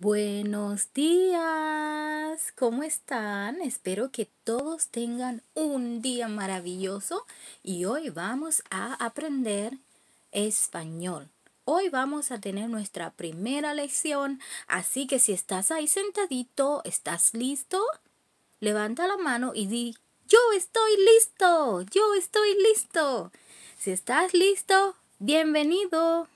Buenos días, ¿cómo están? Espero que todos tengan un día maravilloso y hoy vamos a aprender español. Hoy vamos a tener nuestra primera lección, así que si estás ahí sentadito, ¿estás listo? Levanta la mano y di, yo estoy listo, yo estoy listo. Si estás listo, bienvenido.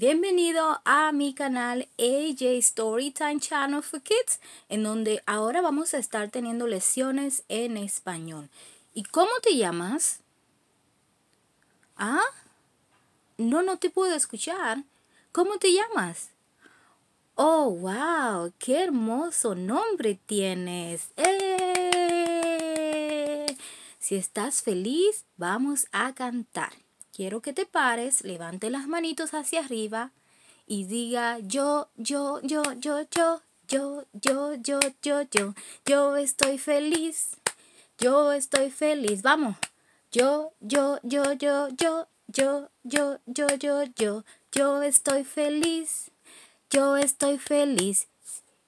Bienvenido a mi canal AJ Storytime Channel for Kids, en donde ahora vamos a estar teniendo lecciones en español. ¿Y cómo te llamas? ¿Ah? No, no te puedo escuchar. ¿Cómo te llamas? Oh, wow, qué hermoso nombre tienes. Eh. Si estás feliz, vamos a cantar. Quiero que te pares, levante las manitos hacia arriba y diga yo, yo, yo, yo, yo, yo, yo, yo, yo, yo, yo estoy feliz, yo estoy feliz, vamos. Yo, yo, yo, yo, yo, yo, yo, yo, yo, yo, yo estoy feliz, yo estoy feliz.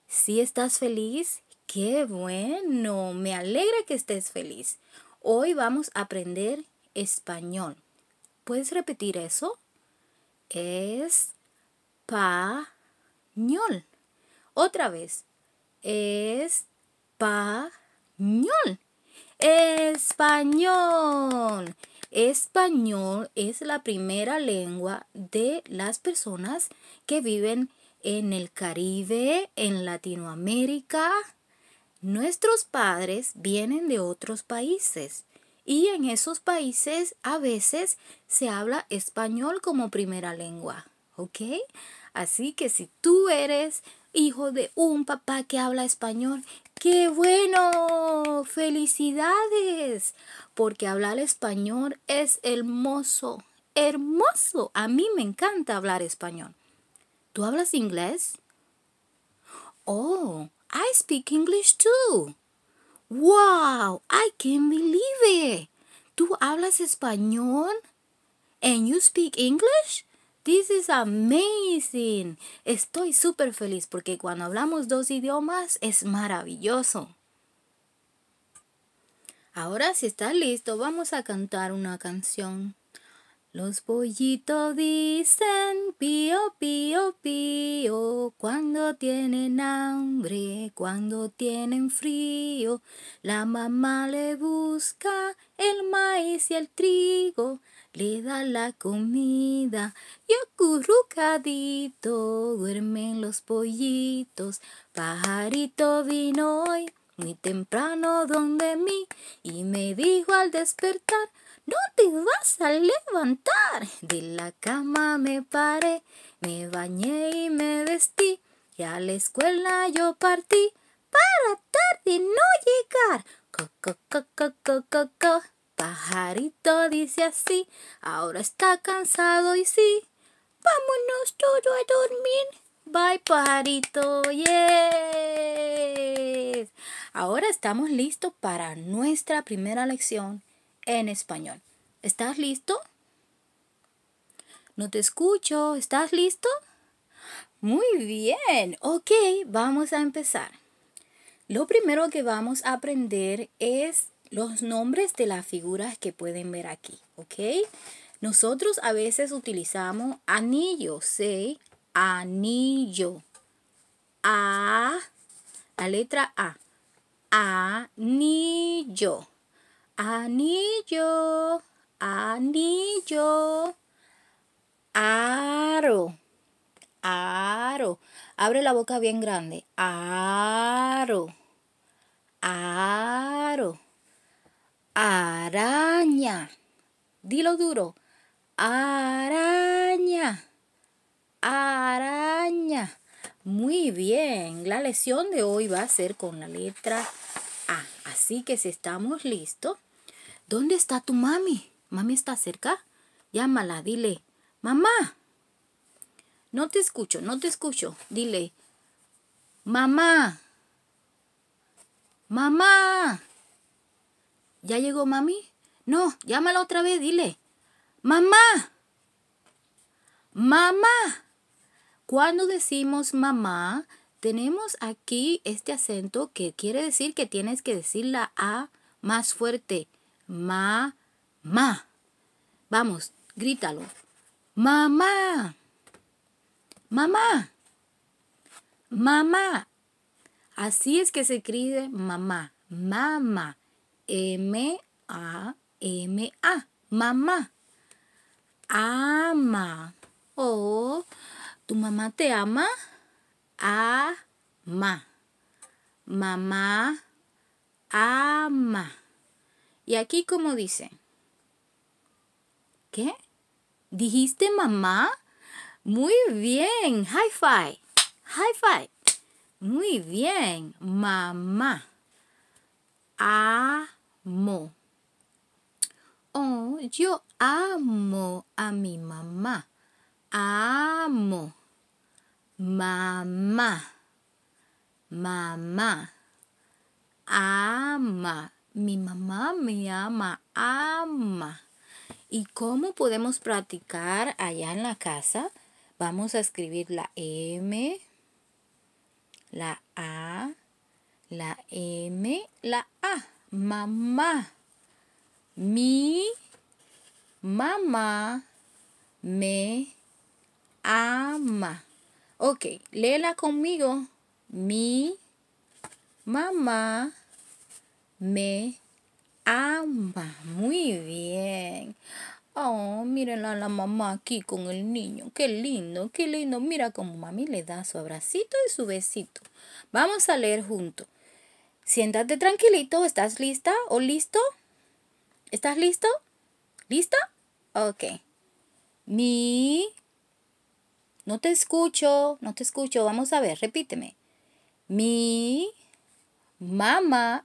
Si estás feliz, qué bueno, me alegra que estés feliz. Hoy vamos a aprender español. ¿Puedes repetir eso? Es pañol. Otra vez. Es pañol. Español. Español es la primera lengua de las personas que viven en el Caribe, en Latinoamérica. Nuestros padres vienen de otros países y en esos países a veces se habla español como primera lengua, ¿ok? Así que si tú eres hijo de un papá que habla español, ¡qué bueno! ¡Felicidades! Porque hablar español es hermoso, hermoso. A mí me encanta hablar español. ¿Tú hablas inglés? Oh, I speak English too. Wow, I can't believe it. ¿Tú hablas español? ¿And you speak English? This is amazing. Estoy súper feliz porque cuando hablamos dos idiomas es maravilloso. Ahora si estás listo vamos a cantar una canción. Los pollitos dicen pío, pío, pío, cuando tienen hambre, cuando tienen frío. La mamá le busca el maíz y el trigo, le da la comida y acurrucadito duermen los pollitos. Pajarito vino hoy muy temprano donde mí y me dijo al despertar, no te vas a levantar. De la cama me paré, me bañé y me vestí. Y a la escuela yo partí para tarde no llegar. Co, co, co, co, co, co, co. Pajarito dice así, ahora está cansado y sí. Vámonos todo a dormir. Bye, pajarito. Yes. Ahora estamos listos para nuestra primera lección en español. ¿Estás listo? No te escucho. ¿Estás listo? Muy bien. Ok, vamos a empezar. Lo primero que vamos a aprender es los nombres de las figuras que pueden ver aquí. ¿Ok? Nosotros a veces utilizamos anillo. Say Anillo. A. La letra A. Anillo anillo, anillo, aro, aro. Abre la boca bien grande, aro, aro, araña. Dilo duro, araña, araña. Muy bien, la lección de hoy va a ser con la letra A. Así que si estamos listos, ¿Dónde está tu mami? ¿Mami está cerca? Llámala, dile, mamá. No te escucho, no te escucho. Dile, mamá. Mamá. ¿Ya llegó mami? No, llámala otra vez, dile, mamá. Mamá. Cuando decimos mamá, tenemos aquí este acento que quiere decir que tienes que decir la A más fuerte mamá. Vamos, grítalo. Mamá. Mamá. Mamá. Así es que se escribe mamá. Mamá. M-A-M-A. Mamá. Ama. oh, tu mamá te ama. A Ama. Mamá ama. Y aquí como dice, ¿qué? ¿Dijiste mamá? Muy bien, high five, high five. Muy bien, mamá. Amo. Oh, yo amo a mi mamá. Amo. Mamá. Mamá. Ama mi mamá me ama, ama. ¿Y cómo podemos practicar allá en la casa? Vamos a escribir la M, la A, la M, la A. Mamá. Mi mamá me ama. Ok, léela conmigo. Mi mamá me ama. Muy bien. Oh, miren a la mamá aquí con el niño. Qué lindo, qué lindo. Mira cómo mami le da su abracito y su besito. Vamos a leer juntos. Siéntate tranquilito. ¿Estás lista o listo? ¿Estás listo? ¿Lista? Ok. Mi... No te escucho, no te escucho. Vamos a ver, repíteme. Mi mamá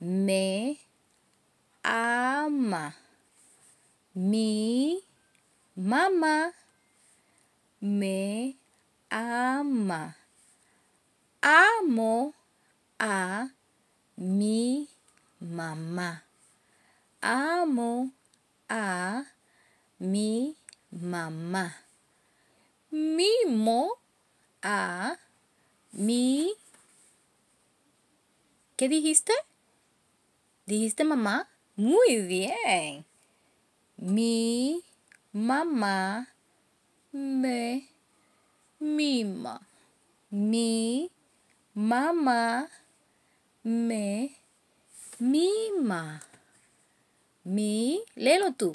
me ama. Mi mamá me ama. Amo a mi mamá. Amo a mi mamá. Mimo a mi... ¿Qué dijiste? ¿Dijiste mamá? Muy bien. Mi mamá me mima. Mi mamá me mima. Mi, léelo tú.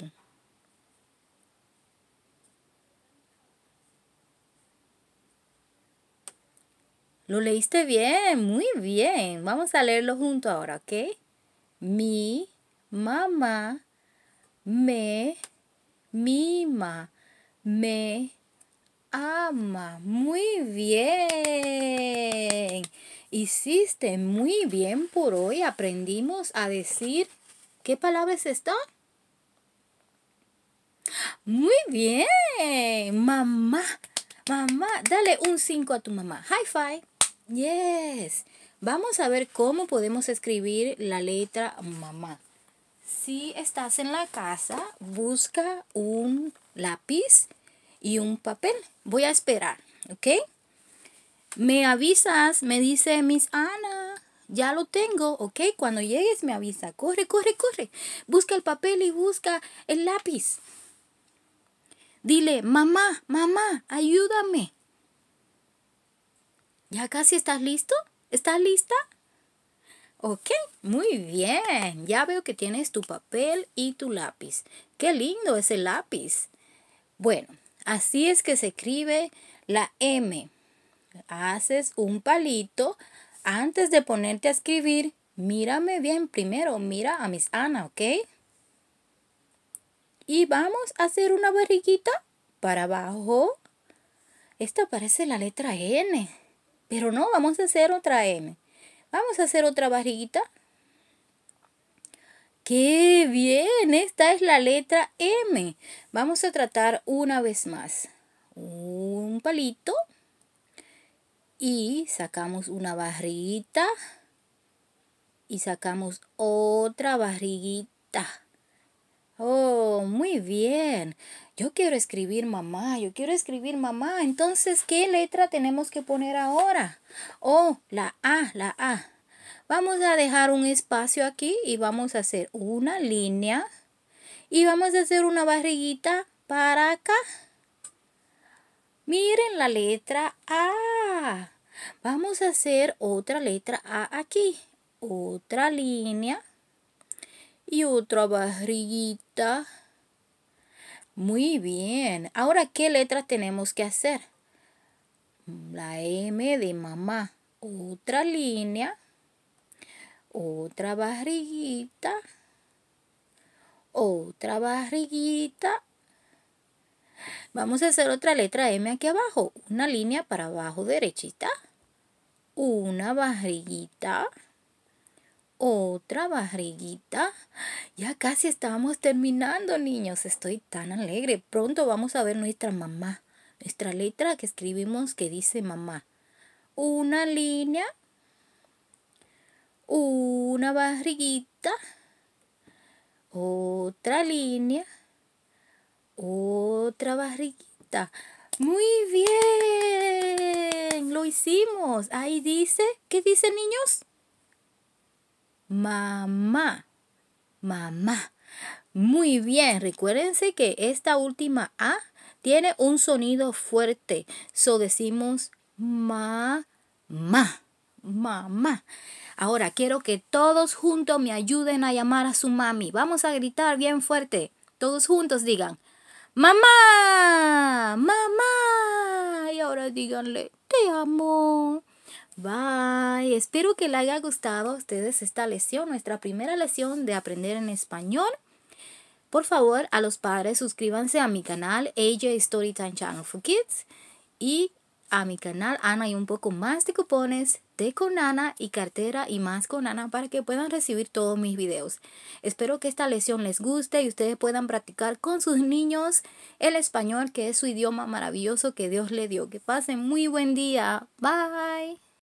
Lo leíste bien, muy bien. Vamos a leerlo junto ahora, ¿ok? Mi mamá me mima, me ama. Muy bien. Hiciste muy bien por hoy. Aprendimos a decir qué palabra es esta. Muy bien. Mamá. Mamá. Dale un 5 a tu mamá. Hi five. Yes. Vamos a ver cómo podemos escribir la letra mamá. Si estás en la casa, busca un lápiz y un papel. Voy a esperar, ¿ok? Me avisas, me dice Miss Ana. Ya lo tengo, ¿ok? Cuando llegues me avisa. Corre, corre, corre. Busca el papel y busca el lápiz. Dile, mamá, mamá, ayúdame. ¿Ya casi estás listo? ¿Estás lista? Ok, muy bien. Ya veo que tienes tu papel y tu lápiz. Qué lindo ese lápiz. Bueno, así es que se escribe la M. Haces un palito. Antes de ponerte a escribir, mírame bien primero. Mira a Miss Ana, ¿ok? Y vamos a hacer una barriguita para abajo. Esta parece la letra N. Pero no, vamos a hacer otra M. Vamos a hacer otra barriguita. ¡Qué bien! Esta es la letra M. Vamos a tratar una vez más. Un palito. Y sacamos una barriguita. Y sacamos otra barriguita. Oh, muy bien. Yo quiero escribir mamá, yo quiero escribir mamá. Entonces, ¿qué letra tenemos que poner ahora? Oh, la A, la A. Vamos a dejar un espacio aquí y vamos a hacer una línea. Y vamos a hacer una barriguita para acá. Miren la letra A. Vamos a hacer otra letra A aquí. Otra línea y otra barriguita. Muy bien. Ahora, ¿qué letras tenemos que hacer? La M de mamá. Otra línea. Otra barriguita. Otra barriguita. Vamos a hacer otra letra M aquí abajo. Una línea para abajo derechita. Una barriguita otra barriguita. Ya casi estamos terminando, niños. Estoy tan alegre. Pronto vamos a ver nuestra mamá. Nuestra letra que escribimos que dice mamá. Una línea. Una barriguita. Otra línea. Otra barriguita. Muy bien. Lo hicimos. Ahí dice. ¿Qué dice, niños? mamá, mamá. Muy bien, recuérdense que esta última A tiene un sonido fuerte. So decimos mamá, mamá. Ahora quiero que todos juntos me ayuden a llamar a su mami. Vamos a gritar bien fuerte. Todos juntos digan, mamá, mamá. Y ahora díganle, te amo. Bye. Espero que les haya gustado a ustedes esta lección, nuestra primera lección de aprender en español. Por favor, a los padres suscríbanse a mi canal AJ Storytime Channel for Kids y a mi canal Ana y un poco más de cupones de con Ana y cartera y más con Ana para que puedan recibir todos mis videos. Espero que esta lección les guste y ustedes puedan practicar con sus niños el español que es su idioma maravilloso que Dios le dio. Que pasen muy buen día. Bye.